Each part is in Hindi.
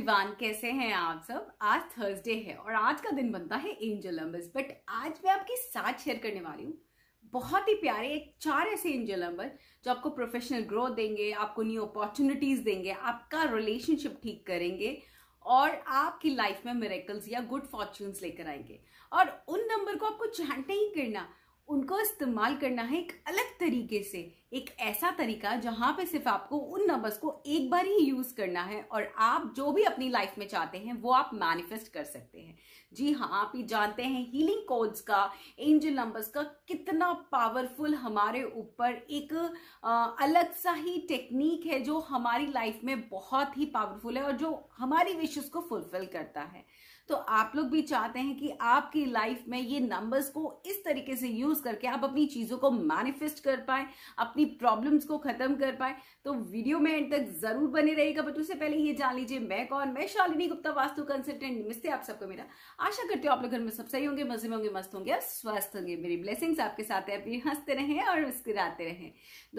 एवरीवन कैसे हैं आप सब आज थर्सडे है और आज का दिन बनता है एंजल नंबर्स बट आज मैं आपके साथ शेयर करने वाली हूँ बहुत ही प्यारे एक चार ऐसे एंजल नंबर जो आपको प्रोफेशनल ग्रोथ देंगे आपको न्यू अपॉर्चुनिटीज देंगे आपका रिलेशनशिप ठीक करेंगे और आपकी लाइफ में मेरेकल्स या गुड फॉर्चून्स लेकर आएंगे और उन नंबर को आपको चाहते ही करना उनको इस्तेमाल करना है एक अलग तरीके से एक ऐसा तरीका जहां पे सिर्फ आपको उन नंबर्स को एक बार ही यूज करना है और आप जो भी अपनी लाइफ में चाहते हैं वो आप मैनिफेस्ट कर सकते हैं जी हाँ आप ये जानते हैं हीलिंग कोड्स का एंजल नंबर्स का कितना पावरफुल हमारे ऊपर एक आ, अलग सा ही टेक्निक है जो हमारी लाइफ में बहुत ही पावरफुल है और जो हमारी विशेष को फुलफिल करता है तो आप लोग भी चाहते हैं कि आपकी लाइफ में ये नंबर्स को इस तरीके से यूज करके आप अपनी चीजों को मैनिफेस्ट कर पाए अपनी अपनी प्रॉब्लम्स को खत्म कर पाए तो वीडियो में एंड तक जरूर बने रहेगा बट उससे पहले ये जान लीजिए मैं कौन मैं शालिनी गुप्ता वास्तु कंसल्टेंट नमस्ते आप सबको मेरा आशा करती हूँ आप लोग घर में सब सही होंगे मजे में होंगे मस्त होंगे स्वस्थ होंगे मेरी ब्लेसिंग्स आपके साथ है अभी हंसते रहे और मुस्कुराते रहे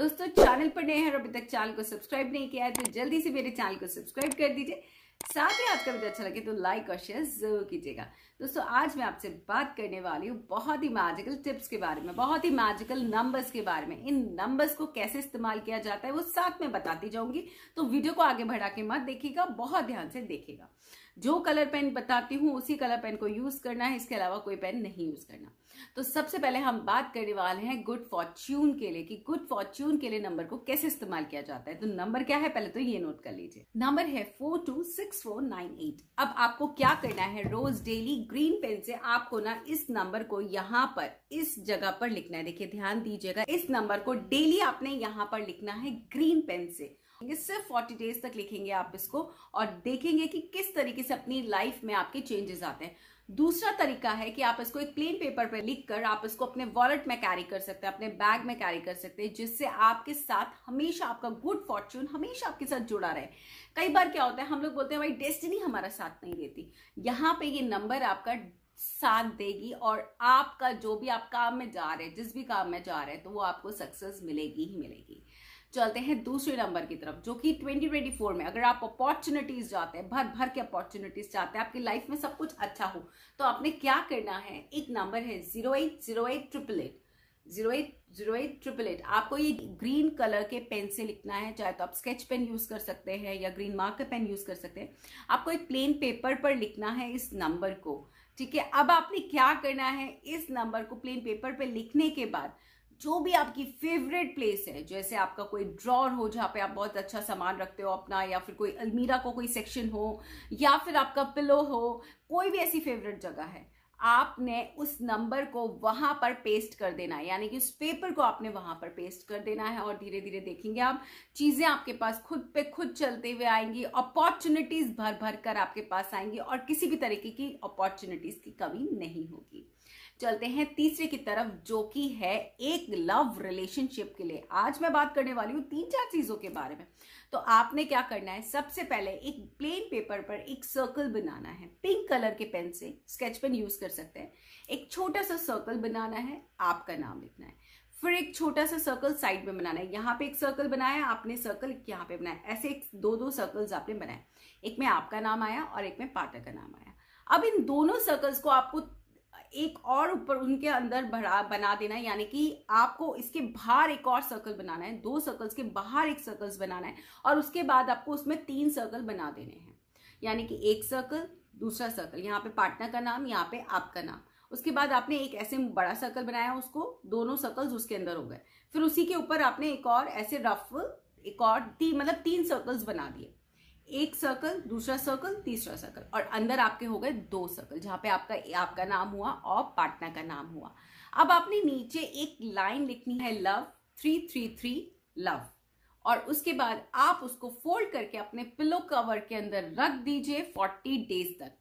दोस्तों चैनल पर नए हैं और अभी तक चैनल को सब्सक्राइब नहीं किया है तो जल्दी से मेरे चैनल को सब्सक्राइब कर दीजिए साथ ही आज का वीडियो अच्छा लगे तो लाइक और शेयर जरूर कीजिएगा दोस्तों आज मैं आपसे बात करने वाली हूँ बहुत ही मैजिकल टिप्स के बारे में बहुत ही मैजिकल नंबर्स के बारे में इन नंबर्स को कैसे इस्तेमाल किया जाता है वो साथ में बताती जाऊंगी तो वीडियो को आगे बढ़ा के मत देखिएगा बहुत ध्यान से देखिएगा जो कलर पेन बताती हूँ उसी कलर पेन को यूज करना है इसके अलावा कोई पेन नहीं यूज करना तो सबसे पहले हम बात करने वाले हैं गुड फॉर्च्यून के लिए कि गुड फॉर्च्यून के लिए नंबर को कैसे इस्तेमाल किया जाता है तो नंबर क्या है पहले तो ये नोट कर लीजिए नंबर है four two six four nine eight अब आपको क्या करना है रोज डेली ग्रीन पेन से आपको ना इस नंबर को यहाँ पर इस जगह पर लिखना है देखिए ध्यान दीजिएगा इस नंबर को डेली आपने यहाँ पर लिखना है ग्रीन पेन से सिर्फ फोर्टी डेज तक लिखेंगे आप इसको और देखेंगे कि किस तरीके से अपनी लाइफ में आपके चेंजेस आते हैं दूसरा तरीका है कि आप इसको एक प्लेन पेपर पर लिख कर आप इसको अपने वॉलेट में कैरी कर सकते हैं अपने बैग में कैरी कर सकते हैं जिससे आपके साथ हमेशा आपका गुड फॉर्चून हमेशा आपके साथ जुड़ा रहे कई बार क्या होता है हम लोग बोलते हैं भाई डेस्टिनी हमारा साथ नहीं देती यहाँ पे ये नंबर आपका साथ देगी और आपका जो भी आप काम में जा रहे हैं जिस भी काम में जा रहे हैं तो वो आपको सक्सेस मिलेगी ही मिलेगी चलते हैं दूसरे नंबर की तरफ जो कि 2024 में अगर आप अपॉर्चुनिटीज जाते हैं भर भर के अपॉर्चुनिटीज चाहते हैं आपकी लाइफ में सब कुछ अच्छा हो तो आपने क्या करना है एक नंबर है zero eight zero eight triple eight zero eight zero eight triple eight आपको ये ग्रीन कलर के पेन से लिखना है चाहे तो आप स्केच पेन यूज़ कर सकते हैं या ग्रीन का पेन यूज़ कर सकते हैं आपको एक प्लेन पेपर पर लिखना है इस नंबर को ठीक है अब आपने क्या करना है इस नंबर को प्लेन पेपर पर लिखने के बाद जो भी आपकी फेवरेट प्लेस है जैसे आपका कोई ड्रॉर हो जहाँ पे आप बहुत अच्छा सामान रखते हो अपना या फिर कोई अलमीरा को कोई सेक्शन हो या फिर आपका पिलो हो कोई भी ऐसी फेवरेट जगह है आपने उस नंबर को वहां पर पेस्ट कर देना है यानी कि उस पेपर को आपने वहां पर पेस्ट कर देना है और धीरे धीरे देखेंगे आप चीजें आपके पास खुद पे खुद चलते हुए आएंगी अपॉर्चुनिटीज भर भर कर आपके पास आएंगी और किसी भी तरीके की अपॉर्चुनिटीज की कमी नहीं होगी चलते हैं तीसरे की तरफ जो कि है एक लव रिलेशनशिप के लिए आज मैं बात करने वाली हूँ तीन चार चीज़ों के बारे में तो आपने क्या करना है सबसे पहले एक प्लेन पेपर पर एक सर्कल बनाना है पिंक कलर के पेन से स्केच पेन यूज़ कर सकते हैं एक छोटा सा सर्कल बनाना है आपका नाम लिखना है फिर एक छोटा सा सर्कल साइड में बनाना है यहाँ पे एक सर्कल बनाया आपने सर्कल यहाँ पे बनाया ऐसे एक दो दो सर्कल्स आपने बनाए एक में आपका नाम आया और एक में पार्टनर का नाम आया अब इन दोनों सर्कल्स को आपको एक और ऊपर उनके अंदर बढ़ा बना देना है यानी कि आपको इसके बाहर एक और सर्कल बनाना है दो सर्कल्स के बाहर एक सर्कल्स बनाना है और उसके बाद आपको उसमें तीन सर्कल बना देने हैं यानी कि एक सर्कल दूसरा सर्कल यहाँ पे पार्टनर का नाम यहाँ पे आपका नाम उसके बाद आपने एक ऐसे बड़ा सर्कल बनाया उसको दोनों सर्कल्स उसके अंदर हो गए फिर उसी के ऊपर आपने एक और ऐसे रफ एक और ती, मतलब तीन सर्कल्स बना दिए एक सर्कल दूसरा सर्कल तीसरा सर्कल और अंदर आपके हो गए दो सर्कल जहां पे आपका आपका नाम हुआ और पार्टनर का नाम हुआ अब आपने नीचे एक लाइन लिखनी है love three three three love और उसके बाद आप उसको फोल्ड करके अपने पिलो कवर के अंदर रख दीजिए फोर्टी डेज तक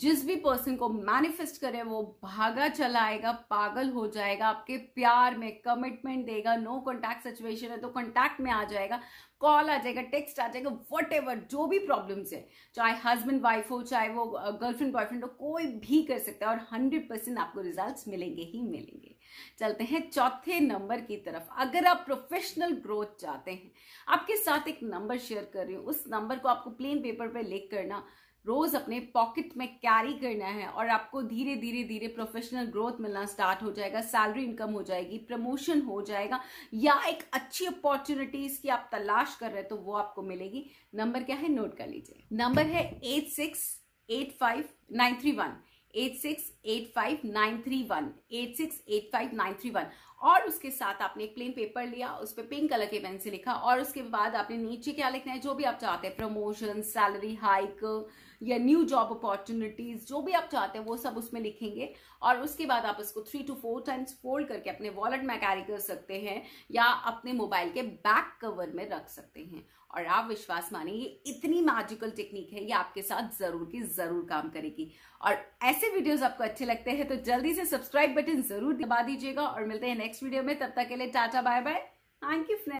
जिस भी पर्सन को मैनिफेस्ट करे वो भागा चला आएगा पागल हो जाएगा आपके प्यार में कमिटमेंट देगा नो कॉन्टैक्ट सिचुएशन है तो कॉन्टैक्ट में आ जाएगा कॉल आ जाएगा टेक्स्ट आ जाएगा वट एवर जो भी प्रॉब्लम्स है चाहे हस्बैंड वाइफ हो चाहे वो गर्लफ्रेंड uh, बॉयफ्रेंड हो कोई भी कर सकता है और हंड्रेड परसेंट आपको रिजल्ट मिलेंगे ही मिलेंगे चलते हैं चौथे नंबर की तरफ अगर आप प्रोफेशनल ग्रोथ चाहते हैं आपके साथ एक नंबर शेयर कर रही हूं उस नंबर को आपको प्लेन पेपर पे लिख करना रोज अपने पॉकेट में कैरी करना है और आपको धीरे धीरे धीरे प्रोफेशनल ग्रोथ मिलना स्टार्ट हो जाएगा सैलरी इनकम हो जाएगी प्रमोशन हो जाएगा या एक अच्छी अपॉर्चुनिटीज की आप तलाश कर रहे हैं तो वो आपको मिलेगी नंबर क्या है नोट कर लीजिए नंबर है eight six eight five nine three one eight six eight five nine three one eight six eight five nine three one और उसके साथ आपने एक प्लेन पेपर लिया उस पर पिंक कलर के पेन से लिखा और उसके बाद आपने नीचे क्या लिखना है जो भी आप चाहते हैं प्रमोशन सैलरी हाइक या न्यू जॉब अपॉर्चुनिटीज जो भी आप चाहते हैं वो सब उसमें लिखेंगे और उसके बाद आप इसको three two four times fold करके अपने वॉलेट में कैरी कर सकते हैं या अपने मोबाइल के बैक कवर में रख सकते हैं और आप विश्वास माने ये इतनी मैजिकल टेक्निक है ये आपके साथ जरूर की जरूर काम करेगी और ऐसे वीडियोस आपको अच्छे लगते हैं तो जल्दी से सब्सक्राइब बटन जरूर दबा दीजिएगा और मिलते हैं नेक्स्ट वीडियो में तब तक के लिए टाटा bye bye thank you friend